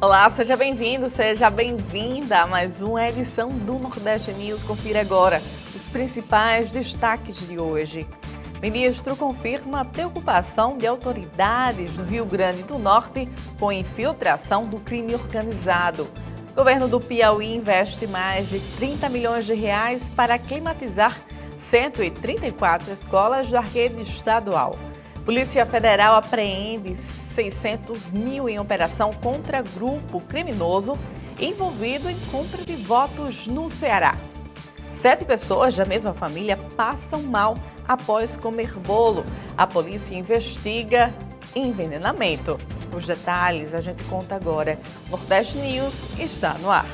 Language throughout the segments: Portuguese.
Olá, seja bem-vindo, seja bem-vinda a mais uma edição do Nordeste News. Confira agora os principais destaques de hoje. Ministro confirma a preocupação de autoridades no Rio Grande do Norte com infiltração do crime organizado. O governo do Piauí investe mais de 30 milhões de reais para climatizar 134 escolas da rede estadual. Polícia Federal apreende 600 mil em operação contra grupo criminoso envolvido em compra de votos no Ceará. Sete pessoas da mesma família passam mal após comer bolo. A polícia investiga envenenamento. Os detalhes a gente conta agora. Nordeste News está no ar.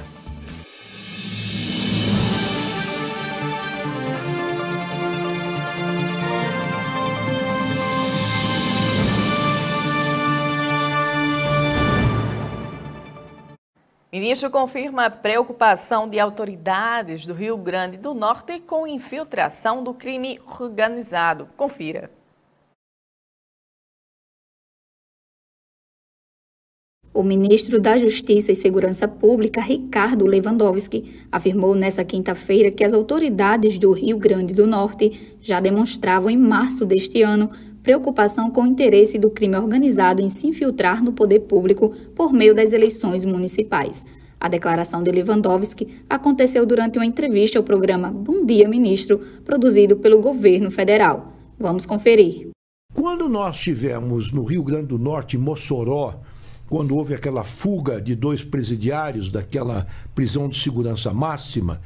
Ministro confirma a preocupação de autoridades do Rio Grande do Norte com infiltração do crime organizado. Confira. O ministro da Justiça e Segurança Pública, Ricardo Lewandowski, afirmou nesta quinta-feira que as autoridades do Rio Grande do Norte já demonstravam em março deste ano preocupação com o interesse do crime organizado em se infiltrar no poder público por meio das eleições municipais. A declaração de Lewandowski aconteceu durante uma entrevista ao programa Bom Dia Ministro, produzido pelo governo federal. Vamos conferir. Quando nós tivemos no Rio Grande do Norte, Mossoró, quando houve aquela fuga de dois presidiários daquela prisão de segurança máxima,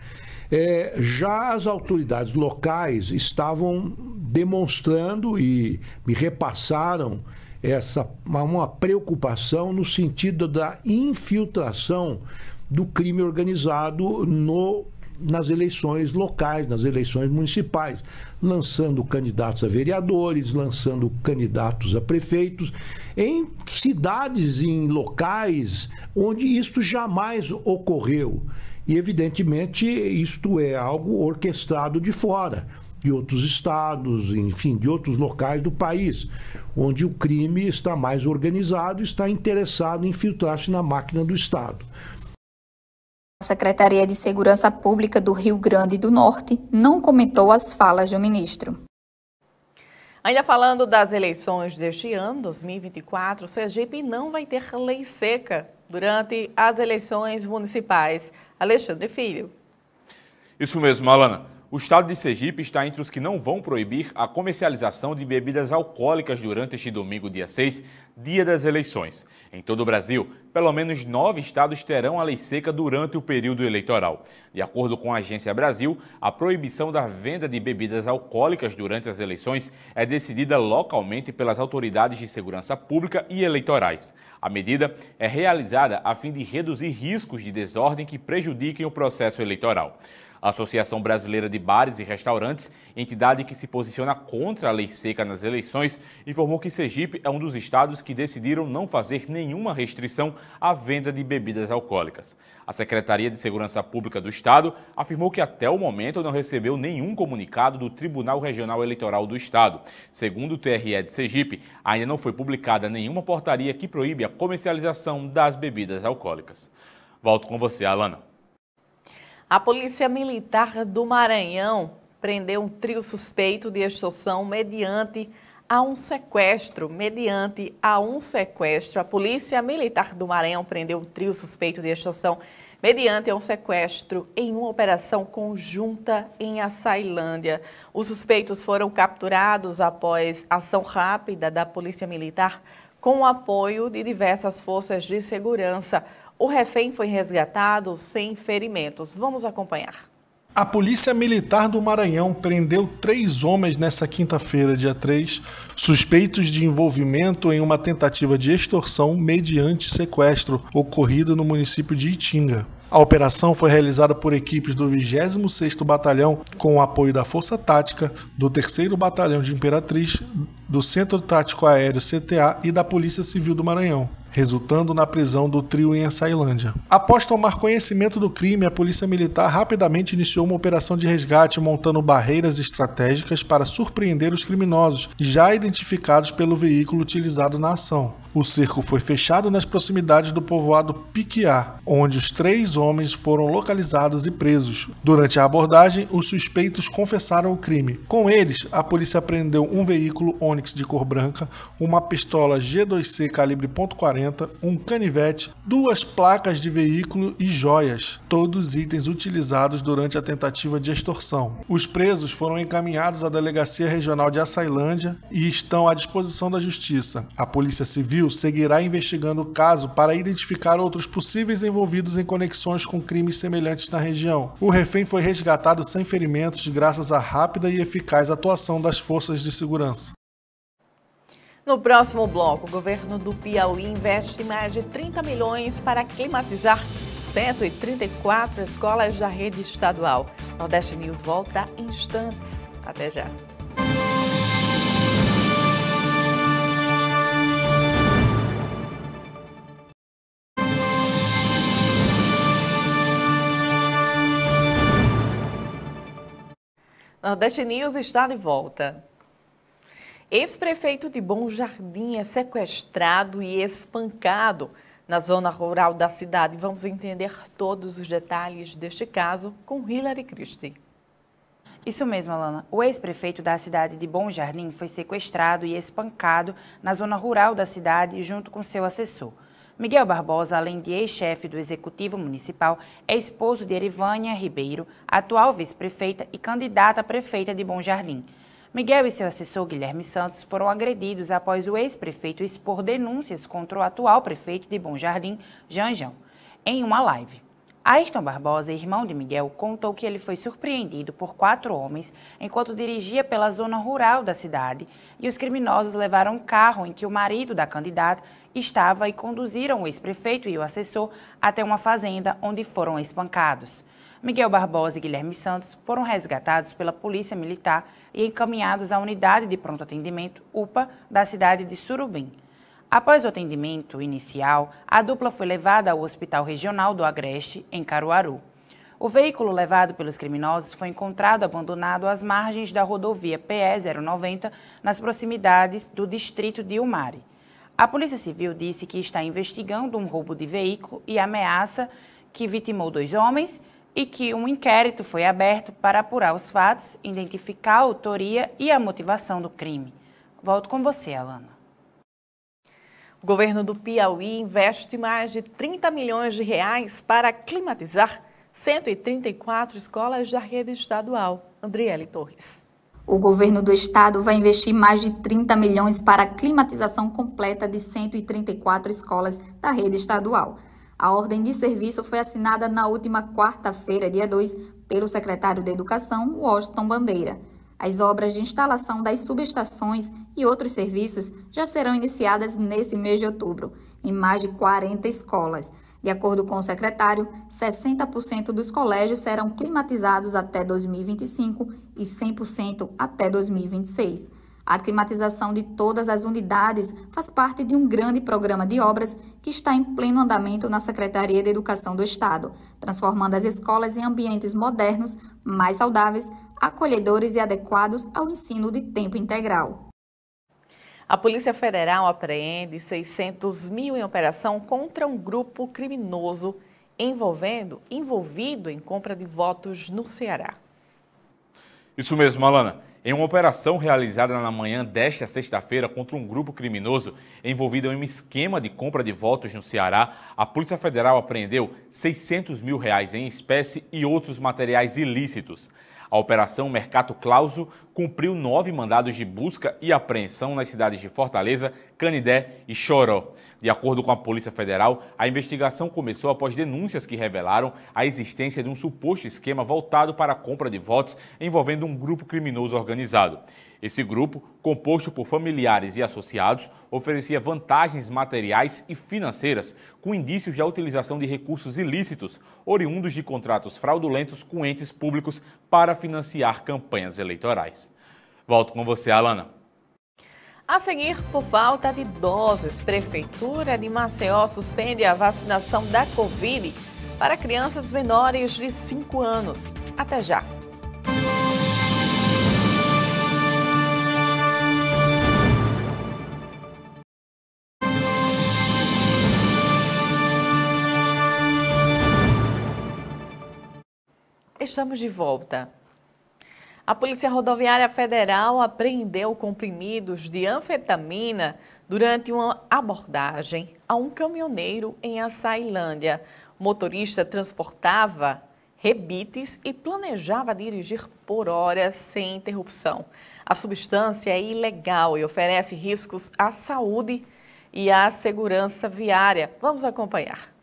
é, já as autoridades locais estavam demonstrando e me repassaram essa uma preocupação no sentido da infiltração do crime organizado no nas eleições locais, nas eleições municipais, lançando candidatos a vereadores, lançando candidatos a prefeitos, em cidades, em locais onde isto jamais ocorreu. E, evidentemente, isto é algo orquestrado de fora de outros estados, enfim, de outros locais do país, onde o crime está mais organizado e está interessado em infiltrar-se na máquina do Estado. A Secretaria de Segurança Pública do Rio Grande do Norte não comentou as falas do ministro. Ainda falando das eleições deste ano, 2024, o Sergipe não vai ter lei seca durante as eleições municipais. Alexandre Filho. Isso mesmo, Alana. O estado de Sergipe está entre os que não vão proibir a comercialização de bebidas alcoólicas durante este domingo, dia 6, dia das eleições. Em todo o Brasil, pelo menos nove estados terão a lei seca durante o período eleitoral. De acordo com a Agência Brasil, a proibição da venda de bebidas alcoólicas durante as eleições é decidida localmente pelas autoridades de segurança pública e eleitorais. A medida é realizada a fim de reduzir riscos de desordem que prejudiquem o processo eleitoral. A Associação Brasileira de Bares e Restaurantes, entidade que se posiciona contra a lei seca nas eleições, informou que Sergipe é um dos estados que decidiram não fazer nenhuma restrição à venda de bebidas alcoólicas. A Secretaria de Segurança Pública do Estado afirmou que até o momento não recebeu nenhum comunicado do Tribunal Regional Eleitoral do Estado. Segundo o TRE de Sergipe, ainda não foi publicada nenhuma portaria que proíbe a comercialização das bebidas alcoólicas. Volto com você, Alana. A Polícia Militar do Maranhão prendeu um trio suspeito de extorsão mediante a um sequestro. Mediante a um sequestro, a Polícia Militar do Maranhão prendeu um trio suspeito de extorsão mediante um sequestro em uma operação conjunta em Açailândia. Os suspeitos foram capturados após ação rápida da Polícia Militar com o apoio de diversas forças de segurança. O refém foi resgatado sem ferimentos. Vamos acompanhar. A Polícia Militar do Maranhão prendeu três homens nesta quinta-feira, dia 3, suspeitos de envolvimento em uma tentativa de extorsão mediante sequestro ocorrida no município de Itinga. A operação foi realizada por equipes do 26º Batalhão com o apoio da Força Tática, do 3 Batalhão de Imperatriz, do Centro Tático Aéreo CTA e da Polícia Civil do Maranhão resultando na prisão do trio em Açailândia. Após tomar conhecimento do crime, a polícia militar rapidamente iniciou uma operação de resgate, montando barreiras estratégicas para surpreender os criminosos já identificados pelo veículo utilizado na ação. O cerco foi fechado nas proximidades do povoado Piquiá, onde os três homens foram localizados e presos. Durante a abordagem, os suspeitos confessaram o crime. Com eles, a polícia apreendeu um veículo Onix de cor branca, uma pistola G2C calibre .40, um canivete, duas placas de veículo e joias, todos itens utilizados durante a tentativa de extorsão. Os presos foram encaminhados à Delegacia Regional de Açailândia e estão à disposição da Justiça. A Polícia Civil Civil seguirá investigando o caso para identificar outros possíveis envolvidos em conexões com crimes semelhantes na região. O refém foi resgatado sem ferimentos graças à rápida e eficaz atuação das forças de segurança. No próximo bloco, o governo do Piauí investe mais de 30 milhões para climatizar 134 escolas da rede estadual. Nordeste News volta em instantes. Até já. Nordeste News está de volta. Ex-prefeito de Bom Jardim é sequestrado e espancado na zona rural da cidade. Vamos entender todos os detalhes deste caso com Hilary Christie. Isso mesmo, Alana. O ex-prefeito da cidade de Bom Jardim foi sequestrado e espancado na zona rural da cidade junto com seu assessor. Miguel Barbosa, além de ex-chefe do Executivo Municipal, é esposo de Erivânia Ribeiro, atual vice-prefeita e candidata a prefeita de Bom Jardim. Miguel e seu assessor Guilherme Santos foram agredidos após o ex-prefeito expor denúncias contra o atual prefeito de Bom Jardim, Janjão, em uma live. Ayrton Barbosa, irmão de Miguel, contou que ele foi surpreendido por quatro homens enquanto dirigia pela zona rural da cidade e os criminosos levaram um carro em que o marido da candidata estava e conduziram o ex-prefeito e o assessor até uma fazenda onde foram espancados. Miguel Barbosa e Guilherme Santos foram resgatados pela Polícia Militar e encaminhados à unidade de pronto atendimento, UPA, da cidade de Surubim. Após o atendimento inicial, a dupla foi levada ao Hospital Regional do Agreste, em Caruaru. O veículo levado pelos criminosos foi encontrado abandonado às margens da rodovia PE 090, nas proximidades do distrito de Umari. A Polícia Civil disse que está investigando um roubo de veículo e ameaça que vitimou dois homens e que um inquérito foi aberto para apurar os fatos, identificar a autoria e a motivação do crime. Volto com você, Alana. O governo do Piauí investe mais de 30 milhões de reais para climatizar 134 escolas da rede estadual. Andriele Torres. O governo do estado vai investir mais de 30 milhões para a climatização completa de 134 escolas da rede estadual. A ordem de serviço foi assinada na última quarta-feira, dia 2, pelo secretário de Educação, Washington Bandeira. As obras de instalação das subestações e outros serviços já serão iniciadas nesse mês de outubro, em mais de 40 escolas. De acordo com o secretário, 60% dos colégios serão climatizados até 2025 e 100% até 2026. A climatização de todas as unidades faz parte de um grande programa de obras que está em pleno andamento na Secretaria de Educação do Estado, transformando as escolas em ambientes modernos, mais saudáveis, acolhedores e adequados ao ensino de tempo integral. A Polícia Federal apreende 600 mil em operação contra um grupo criminoso envolvendo, envolvido em compra de votos no Ceará. Isso mesmo, Alana. Em uma operação realizada na manhã desta sexta-feira contra um grupo criminoso envolvido em um esquema de compra de votos no Ceará, a Polícia Federal apreendeu 600 mil reais em espécie e outros materiais ilícitos. A Operação Mercato Clauso cumpriu nove mandados de busca e apreensão nas cidades de Fortaleza, Canidé e Choró. De acordo com a Polícia Federal, a investigação começou após denúncias que revelaram a existência de um suposto esquema voltado para a compra de votos envolvendo um grupo criminoso organizado. Esse grupo, composto por familiares e associados, oferecia vantagens materiais e financeiras, com indícios de utilização de recursos ilícitos, oriundos de contratos fraudulentos com entes públicos para financiar campanhas eleitorais. Volto com você, Alana. A seguir, por falta de doses, Prefeitura de Maceió suspende a vacinação da Covid para crianças menores de 5 anos. Até já! estamos de volta. A Polícia Rodoviária Federal apreendeu comprimidos de anfetamina durante uma abordagem a um caminhoneiro em Açailândia. O motorista transportava rebites e planejava dirigir por horas sem interrupção. A substância é ilegal e oferece riscos à saúde e à segurança viária. Vamos acompanhar.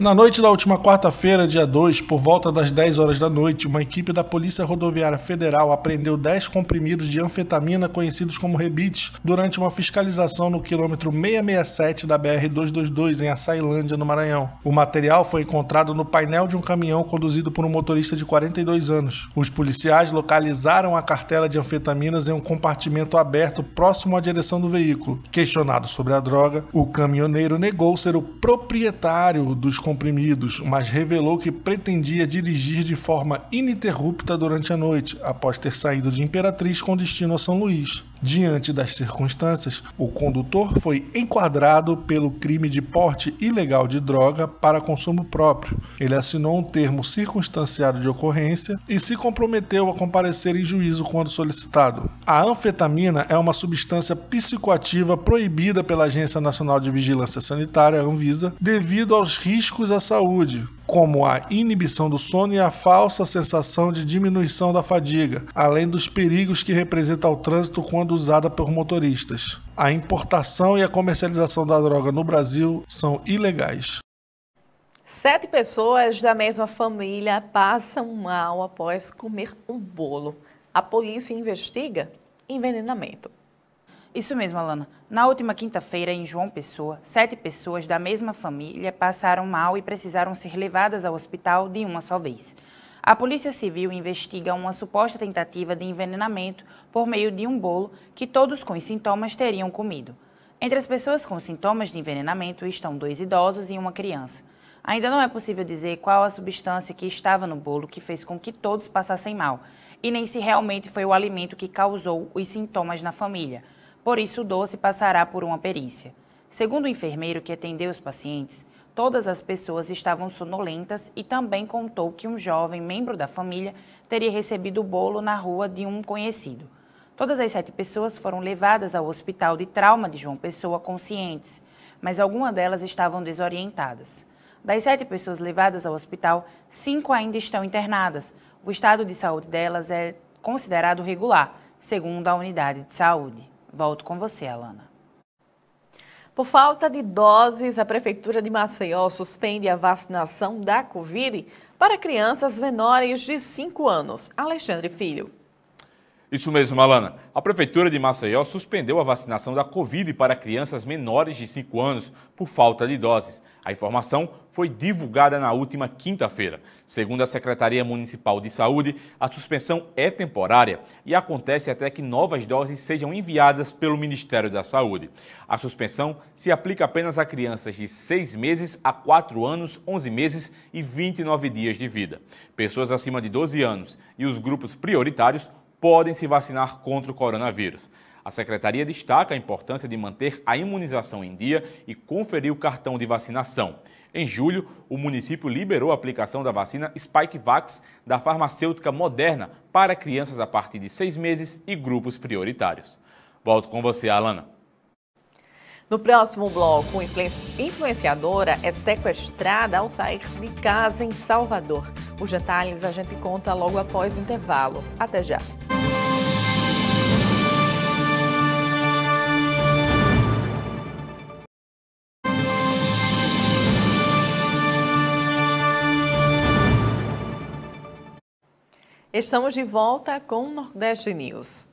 Na noite da última quarta-feira, dia 2, por volta das 10 horas da noite, uma equipe da Polícia Rodoviária Federal apreendeu 10 comprimidos de anfetamina conhecidos como rebites durante uma fiscalização no quilômetro 667 da BR-222 em Açailândia, no Maranhão. O material foi encontrado no painel de um caminhão conduzido por um motorista de 42 anos. Os policiais localizaram a cartela de anfetaminas em um compartimento aberto próximo à direção do veículo. Questionado sobre a droga, o caminhoneiro negou ser o proprietário dos comprimidos, mas revelou que pretendia dirigir de forma ininterrupta durante a noite, após ter saído de Imperatriz com destino a São Luís. Diante das circunstâncias, o condutor foi enquadrado pelo crime de porte ilegal de droga para consumo próprio. Ele assinou um termo circunstanciado de ocorrência e se comprometeu a comparecer em juízo quando solicitado. A anfetamina é uma substância psicoativa proibida pela Agência Nacional de Vigilância Sanitária, ANVISA, devido aos riscos à saúde como a inibição do sono e a falsa sensação de diminuição da fadiga, além dos perigos que representa o trânsito quando usada por motoristas. A importação e a comercialização da droga no Brasil são ilegais. Sete pessoas da mesma família passam mal após comer um bolo. A polícia investiga envenenamento. Isso mesmo, Alana. Na última quinta-feira, em João Pessoa, sete pessoas da mesma família passaram mal e precisaram ser levadas ao hospital de uma só vez. A Polícia Civil investiga uma suposta tentativa de envenenamento por meio de um bolo que todos com os sintomas teriam comido. Entre as pessoas com sintomas de envenenamento estão dois idosos e uma criança. Ainda não é possível dizer qual a substância que estava no bolo que fez com que todos passassem mal, e nem se realmente foi o alimento que causou os sintomas na família por isso o doce passará por uma perícia. Segundo o enfermeiro que atendeu os pacientes, todas as pessoas estavam sonolentas e também contou que um jovem membro da família teria recebido o bolo na rua de um conhecido. Todas as sete pessoas foram levadas ao hospital de trauma de João Pessoa conscientes, mas algumas delas estavam desorientadas. Das sete pessoas levadas ao hospital, cinco ainda estão internadas. O estado de saúde delas é considerado regular, segundo a unidade de saúde. Volto com você, Alana. Por falta de doses, a Prefeitura de Maceió suspende a vacinação da Covid para crianças menores de 5 anos. Alexandre Filho. Isso mesmo, Alana. A Prefeitura de Maceió suspendeu a vacinação da Covid para crianças menores de 5 anos por falta de doses. A informação foi divulgada na última quinta-feira. Segundo a Secretaria Municipal de Saúde, a suspensão é temporária e acontece até que novas doses sejam enviadas pelo Ministério da Saúde. A suspensão se aplica apenas a crianças de 6 meses a 4 anos, 11 meses e 29 dias de vida. Pessoas acima de 12 anos e os grupos prioritários podem se vacinar contra o coronavírus. A secretaria destaca a importância de manter a imunização em dia e conferir o cartão de vacinação. Em julho, o município liberou a aplicação da vacina Spikevax da farmacêutica Moderna para crianças a partir de seis meses e grupos prioritários. Volto com você, Alana. No próximo bloco, influenciadora é sequestrada ao sair de casa em Salvador. Os detalhes a gente conta logo após o intervalo. Até já! Estamos de volta com o Nordeste News.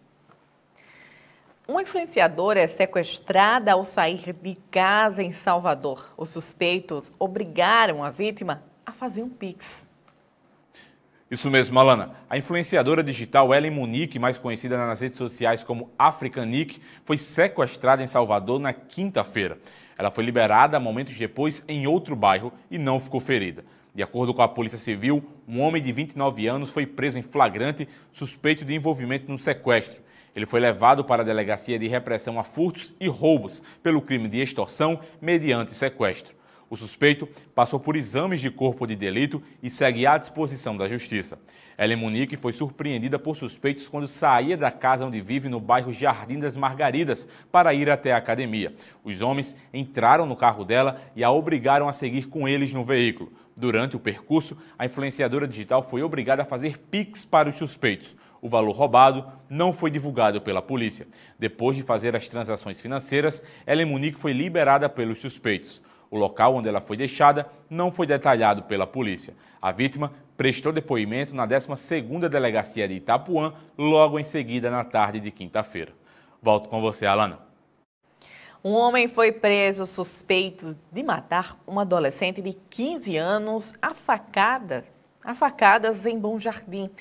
Uma influenciadora é sequestrada ao sair de casa em Salvador. Os suspeitos obrigaram a vítima a fazer um pix. Isso mesmo, Alana. A influenciadora digital Ellen Munique, mais conhecida nas redes sociais como Africanique, foi sequestrada em Salvador na quinta-feira. Ela foi liberada momentos depois em outro bairro e não ficou ferida. De acordo com a Polícia Civil, um homem de 29 anos foi preso em flagrante suspeito de envolvimento no sequestro. Ele foi levado para a Delegacia de Repressão a Furtos e Roubos pelo crime de extorsão mediante sequestro. O suspeito passou por exames de corpo de delito e segue à disposição da justiça. Ellen Munique foi surpreendida por suspeitos quando saía da casa onde vive no bairro Jardim das Margaridas para ir até a academia. Os homens entraram no carro dela e a obrigaram a seguir com eles no veículo. Durante o percurso, a influenciadora digital foi obrigada a fazer pics para os suspeitos. O valor roubado não foi divulgado pela polícia. Depois de fazer as transações financeiras, Ellen Munique foi liberada pelos suspeitos. O local onde ela foi deixada não foi detalhado pela polícia. A vítima prestou depoimento na 12ª Delegacia de Itapuã, logo em seguida na tarde de quinta-feira. Volto com você, Alana. Um homem foi preso suspeito de matar uma adolescente de 15 anos a, facada, a facadas em Bom Jardim.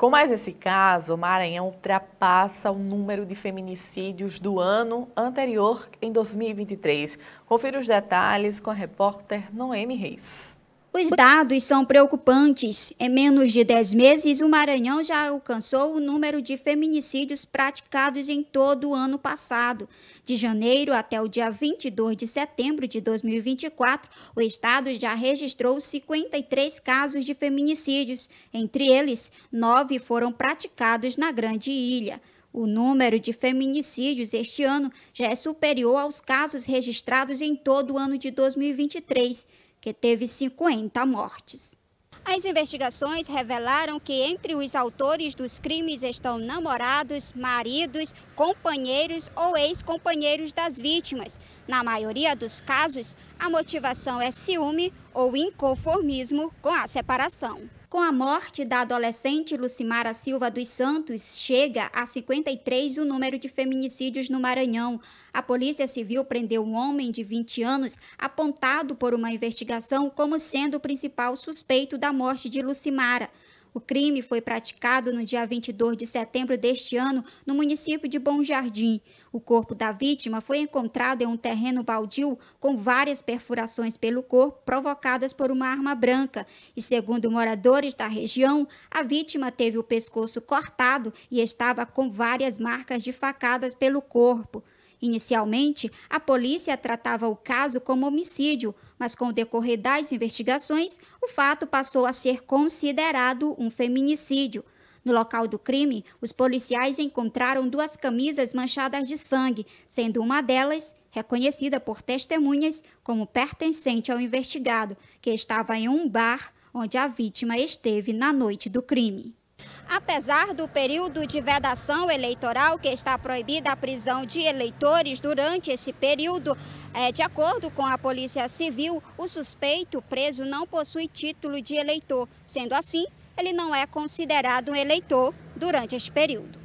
Com mais esse caso, o Maranhão ultrapassa o número de feminicídios do ano anterior, em 2023. Confira os detalhes com a repórter Noemi Reis. Os dados são preocupantes. Em menos de 10 meses, o Maranhão já alcançou o número de feminicídios praticados em todo o ano passado. De janeiro até o dia 22 de setembro de 2024, o estado já registrou 53 casos de feminicídios. Entre eles, nove foram praticados na Grande Ilha. O número de feminicídios este ano já é superior aos casos registrados em todo o ano de 2023 que teve 50 mortes. As investigações revelaram que entre os autores dos crimes estão namorados, maridos, companheiros ou ex-companheiros das vítimas. Na maioria dos casos, a motivação é ciúme ou inconformismo com a separação. Com a morte da adolescente Lucimara Silva dos Santos, chega a 53 o número de feminicídios no Maranhão. A Polícia Civil prendeu um homem de 20 anos, apontado por uma investigação como sendo o principal suspeito da morte de Lucimara. O crime foi praticado no dia 22 de setembro deste ano no município de Bom Jardim. O corpo da vítima foi encontrado em um terreno baldio com várias perfurações pelo corpo provocadas por uma arma branca e, segundo moradores da região, a vítima teve o pescoço cortado e estava com várias marcas de facadas pelo corpo. Inicialmente, a polícia tratava o caso como homicídio, mas com o decorrer das investigações, o fato passou a ser considerado um feminicídio. No local do crime, os policiais encontraram duas camisas manchadas de sangue, sendo uma delas reconhecida por testemunhas como pertencente ao investigado, que estava em um bar onde a vítima esteve na noite do crime. Apesar do período de vedação eleitoral, que está proibida a prisão de eleitores durante esse período, eh, de acordo com a Polícia Civil, o suspeito preso não possui título de eleitor. Sendo assim, ele não é considerado um eleitor durante este período.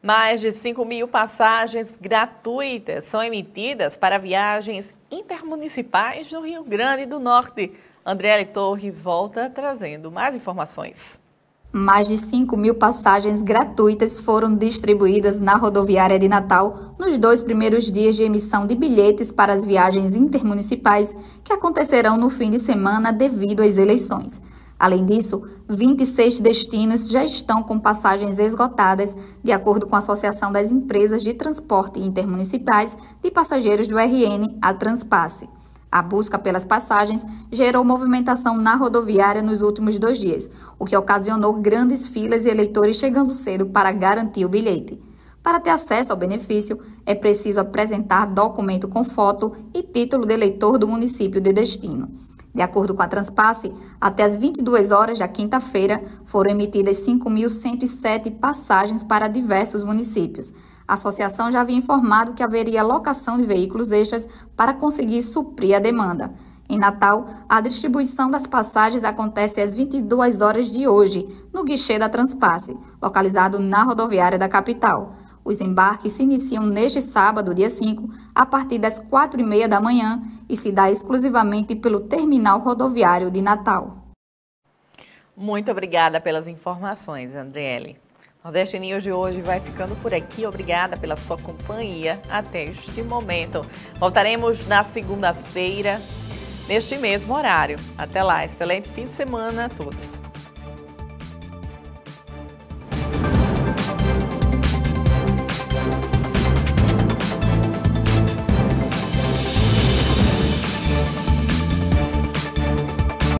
Mais de 5 mil passagens gratuitas são emitidas para viagens intermunicipais no Rio Grande do Norte. Andréa Torres volta trazendo mais informações. Mais de 5 mil passagens gratuitas foram distribuídas na rodoviária de Natal nos dois primeiros dias de emissão de bilhetes para as viagens intermunicipais que acontecerão no fim de semana devido às eleições. Além disso, 26 destinos já estão com passagens esgotadas, de acordo com a Associação das Empresas de Transporte Intermunicipais de Passageiros do RN, a Transpasse. A busca pelas passagens gerou movimentação na rodoviária nos últimos dois dias, o que ocasionou grandes filas e eleitores chegando cedo para garantir o bilhete. Para ter acesso ao benefício, é preciso apresentar documento com foto e título de eleitor do município de destino. De acordo com a Transpasse, até as 22 horas da quinta-feira foram emitidas 5.107 passagens para diversos municípios. A associação já havia informado que haveria locação de veículos extras para conseguir suprir a demanda. Em Natal, a distribuição das passagens acontece às 22 horas de hoje, no guichê da Transpasse, localizado na rodoviária da capital. Os embarques se iniciam neste sábado, dia 5, a partir das 4 e meia da manhã e se dá exclusivamente pelo Terminal Rodoviário de Natal. Muito obrigada pelas informações, Andriele. Nordeste News de hoje vai ficando por aqui. Obrigada pela sua companhia até este momento. Voltaremos na segunda-feira, neste mesmo horário. Até lá, excelente fim de semana a todos.